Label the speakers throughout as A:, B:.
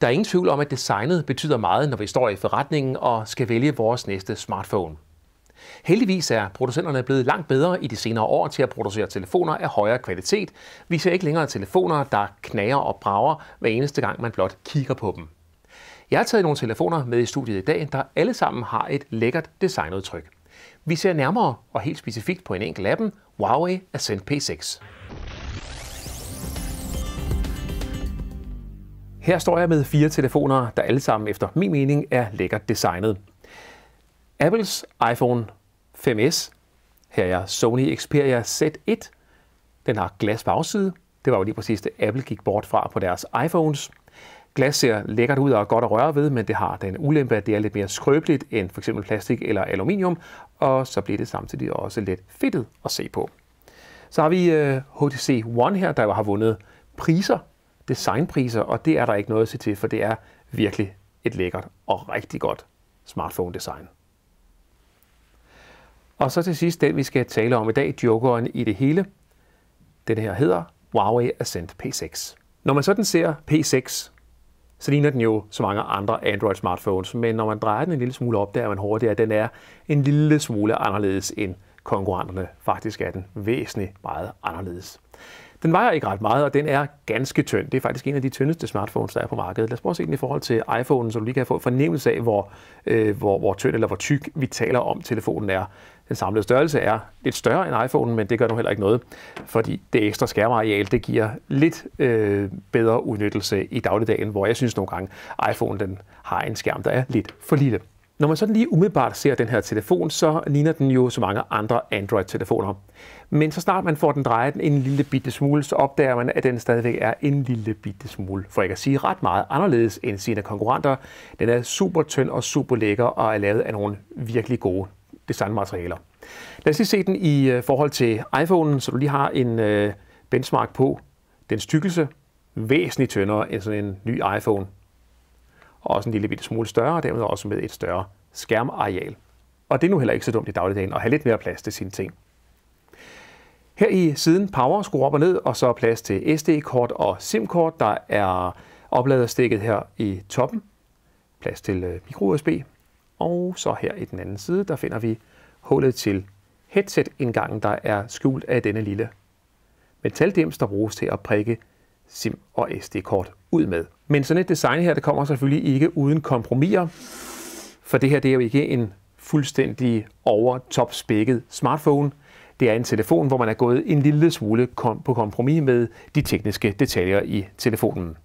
A: Der er ingen tvivl om, at designet betyder meget, når vi står i forretningen og skal vælge vores næste smartphone. Heldigvis er producenterne blevet langt bedre i de senere år til at producere telefoner af højere kvalitet. Vi ser ikke længere telefoner, der knager og brager hver eneste gang, man blot kigger på dem. Jeg har taget nogle telefoner med i studiet i dag, der alle sammen har et lækkert designudtryk. Vi ser nærmere og helt specifikt på en enkelt af dem, Huawei Ascend P6. Her står jeg med fire telefoner, der alle sammen efter min mening er lækkert designet. Apples iPhone 5S, her er Sony Xperia Z1, den har glas bagside, det var jo lige præcis det Apple gik bort fra på deres iPhones. Glas ser lækkert ud og er godt at røre ved, men det har den ulempe, at det er lidt mere skrøbeligt end f.eks. plastik eller aluminium, og så bliver det samtidig også lidt fedtet at se på. Så har vi HTC øh, One her, der har vundet priser designpriser, og det er der ikke noget at se til, for det er virkelig et lækkert og rigtig godt smartphone-design. Og så til sidst den, vi skal tale om i dag, jokeren i det hele. Den her hedder Huawei Ascent P6. Når man sådan ser P6, så ligner den jo så mange andre Android-smartphones, men når man drejer den en lille smule op, der er man hurtigere, at den er en lille smule anderledes end konkurrenterne. Faktisk er den væsentligt meget anderledes. Den vejer ikke ret meget, og den er ganske tynd. Det er faktisk en af de tyndeste smartphones, der er på markedet. Lad os prøve at se den i forhold til iPhone, så du lige kan få en fornemmelse af, hvor, øh, hvor, hvor tynd eller hvor tyk vi taler om, telefonen er. Den samlede størrelse er lidt større end iPhone, men det gør nu heller ikke noget, fordi det ekstra skærmareal, det giver lidt øh, bedre udnyttelse i dagligdagen, hvor jeg synes nogle gange, iPhone den har en skærm, der er lidt for lille. Når man sådan lige umiddelbart ser den her telefon, så ligner den jo så mange andre Android-telefoner. Men så snart man får den drejet en lille bitte smule, så opdager man, at den stadigvæk er en lille bitte smule, for jeg kan sige ret meget anderledes end sine konkurrenter. Den er super tynd og super lækker og er lavet af nogle virkelig gode designmaterialer. Lad os lige se den i øh, forhold til iPhone'en, så du lige har en øh, benchmark på dens tykkelse. Væsentligt tyndere end sådan en ny iPhone og også en lille bitte smule større, og dermed også med et større skærmareal. Og det er nu heller ikke så dumt i dagligdagen at have lidt mere plads til sine ting. Her i siden Power skruer op og ned, og så plads til SD-kort og SIM-kort, der er opladerstikket her i toppen. Plads til øh, micro-USB. Og så her i den anden side, der finder vi hullet til headset-indgangen, der er skjult af denne lille metaldims, der bruges til at prikke SIM og SD-kort ud med. Men sådan et design her, det kommer selvfølgelig ikke uden kompromiser, for det her det er jo ikke en fuldstændig over top spækket smartphone. Det er en telefon, hvor man er gået en lille smule kom på kompromis med de tekniske detaljer i telefonen.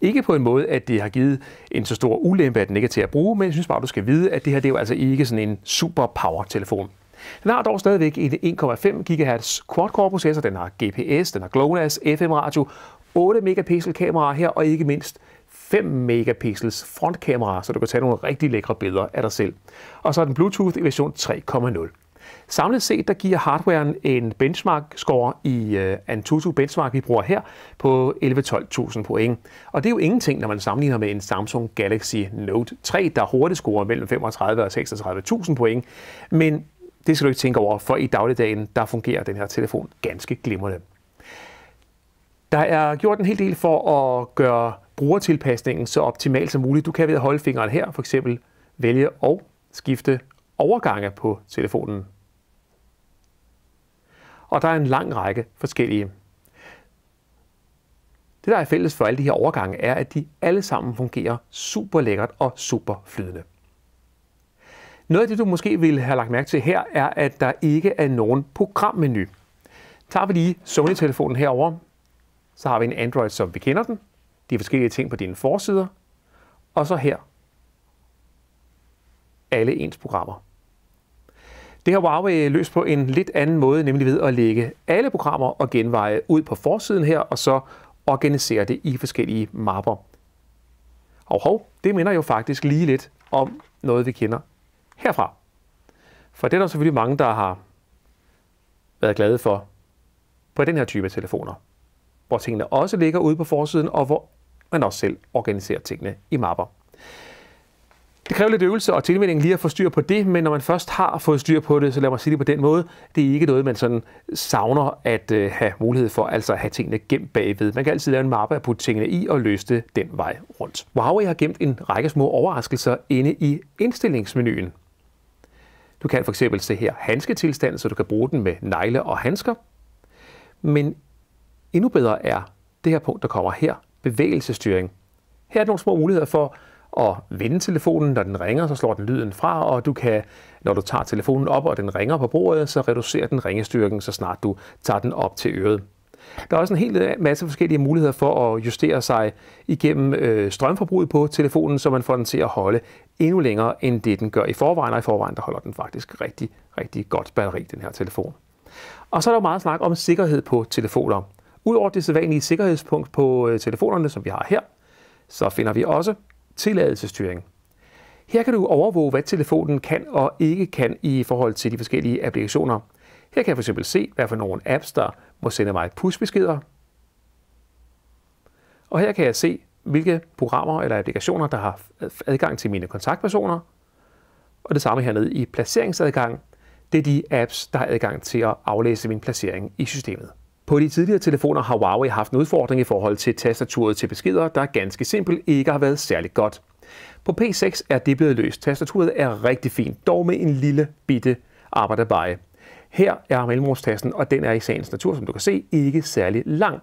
A: Ikke på en måde, at det har givet en så stor ulempe, at den ikke er til at bruge, men jeg synes bare, du skal vide, at det her det er jo altså ikke sådan en super power-telefon. Den har dog stadigvæk en 1,5 GHz quad-core processor, den har GPS, den har GLONASS, FM-radio 8 megapixel kamera her, og ikke mindst 5 megapixels frontkamera, så du kan tage nogle rigtig lækre billeder af dig selv. Og så er den Bluetooth i version 3.0. Samlet set der giver hardwaren en benchmark-score i uh, Antutu Benchmark, vi bruger her, på 11-12.000 point. Og det er jo ingenting, når man sammenligner med en Samsung Galaxy Note 3, der hurtigt scorer mellem 35 og 36.000 point. Men det skal du ikke tænke over, for i dagligdagen, der fungerer den her telefon ganske glimrende. Der er gjort en hel del for at gøre brugertilpasningen så optimal som muligt. Du kan ved at holde fingeren her for eksempel vælge og skifte overgange på telefonen. Og der er en lang række forskellige. Det, der er fælles for alle de her overgange, er, at de alle sammen fungerer super lækkert og super flydende. Noget af det, du måske ville have lagt mærke til her, er, at der ikke er nogen programmenu. Tager vi lige Sony-telefonen herover, så har vi en Android, som vi kender den. De forskellige ting på dine forsider. Og så her. Alle ens programmer. Det har Huawei løst på en lidt anden måde, nemlig ved at lægge alle programmer og genveje ud på forsiden her, og så organisere det i forskellige mapper. Og hov, det minder jo faktisk lige lidt om noget, vi kender herfra. For det er der selvfølgelig mange, der har været glade for på den her type telefoner hvor tingene også ligger ude på forsiden, og hvor man også selv organiserer tingene i mapper. Det kræver lidt øvelse og tilmelding lige at få styr på det, men når man først har fået styr på det, så lad mig sige det på den måde, det er ikke noget, man sådan savner at øh, have mulighed for, altså at have tingene gemt bagved. Man kan altid lave en mappe og putte tingene i og løse det den vej rundt. Huawei har gemt en række små overraskelser inde i indstillingsmenuen. Du kan for eksempel se her handsketilstand, så du kan bruge den med negle og handsker. Men Endnu bedre er det her punkt, der kommer her, bevægelsestyring. Her er nogle små muligheder for at vende telefonen, når den ringer, så slår den lyden fra, og du kan, når du tager telefonen op, og den ringer på bordet, så reducerer den ringestyrken, så snart du tager den op til øret. Der er også en hel masse forskellige muligheder for at justere sig igennem øh, strømforbruget på telefonen, så man får den til at holde endnu længere, end det den gør i forvejen, og i forvejen der holder den faktisk rigtig, rigtig godt batteri, den her telefon. Og så er der jo meget snak om sikkerhed på telefoner. Udover det sædvanlige sikkerhedspunkt på øh, telefonerne, som vi har her, så finder vi også tilladelsestyring. Her kan du overvåge, hvad telefonen kan og ikke kan i forhold til de forskellige applikationer. Her kan jeg fx se, hvad for nogle apps, der må sende mig pushbeskeder. Og her kan jeg se, hvilke programmer eller applikationer, der har adgang til mine kontaktpersoner. Og det samme hernede i placeringsadgang. Det er de apps, der har adgang til at aflæse min placering i systemet. På de tidligere telefoner har Huawei haft en udfordring i forhold til tastaturet til beskeder, der ganske simpelt ikke har været særlig godt. På P6 er det blevet løst. Tastaturet er rigtig fint, dog med en lille bitte arbejdebeje. Her er mellemrumstasten, og den er i sagens natur, som du kan se, ikke særlig lang.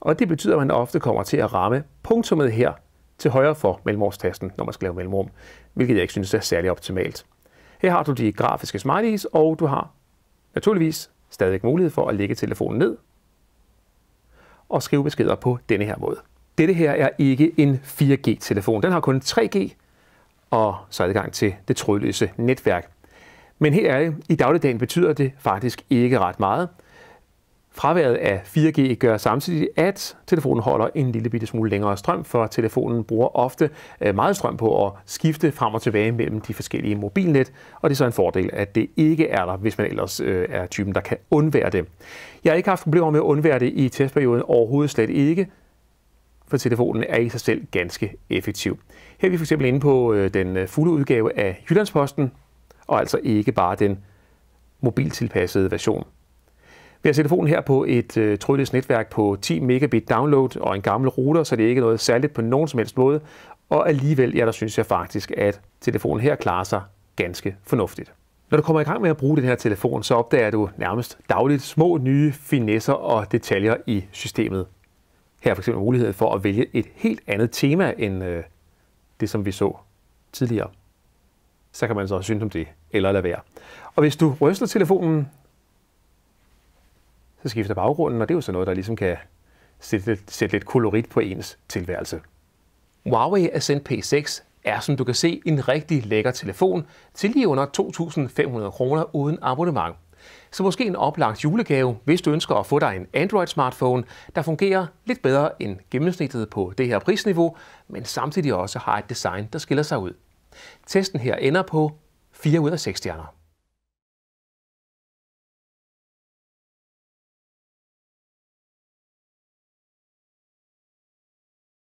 A: Og det betyder, at man ofte kommer til at ramme punktummet her til højre for mellemrumstasten, når man skal lave mellemrum, hvilket jeg ikke synes er særlig optimalt. Her har du de grafiske smileys, og du har naturligvis stadig mulighed for at lægge telefonen ned og skrive beskeder på denne her måde. Dette her er ikke en 4G-telefon. Den har kun 3G og så adgang til det trådløse netværk. Men helt ærligt, i dagligdagen betyder det faktisk ikke ret meget – Fraværet af 4G gør samtidig, at telefonen holder en lille bitte smule længere strøm, for telefonen bruger ofte øh, meget strøm på at skifte frem og tilbage mellem de forskellige mobilnet, og det er så en fordel, at det ikke er der, hvis man ellers øh, er typen, der kan undvære det. Jeg har ikke haft problemer med at undvære det i testperioden, overhovedet slet ikke, for telefonen er i sig selv ganske effektiv. Her er vi fx inde på øh, den fulde udgave af Jyllandsposten, og altså ikke bare den mobiltilpassede version. Vi har telefonen her på et øh, trådløst netværk på 10 megabit download og en gammel router, så det er ikke noget særligt på nogen som helst måde. Og alligevel, ja, der synes jeg faktisk, at telefonen her klarer sig ganske fornuftigt. Når du kommer i gang med at bruge den her telefon, så opdager du nærmest dagligt små nye finesser og detaljer i systemet. Her er fx muligheden for at vælge et helt andet tema end øh, det, som vi så tidligere. Så kan man så synes om det, eller lade være. Og hvis du ryster telefonen, så skifter baggrunden, og det er jo sådan noget, der ligesom kan sætte, sætte lidt kolorit på ens tilværelse. Huawei Ascend P6 er, som du kan se, en rigtig lækker telefon til lige under 2.500 kroner uden abonnement. Så måske en oplagt julegave, hvis du ønsker at få dig en Android-smartphone, der fungerer lidt bedre end gennemsnittet på det her prisniveau, men samtidig også har et design, der skiller sig ud. Testen her ender på 4 ud af 6 stjerner.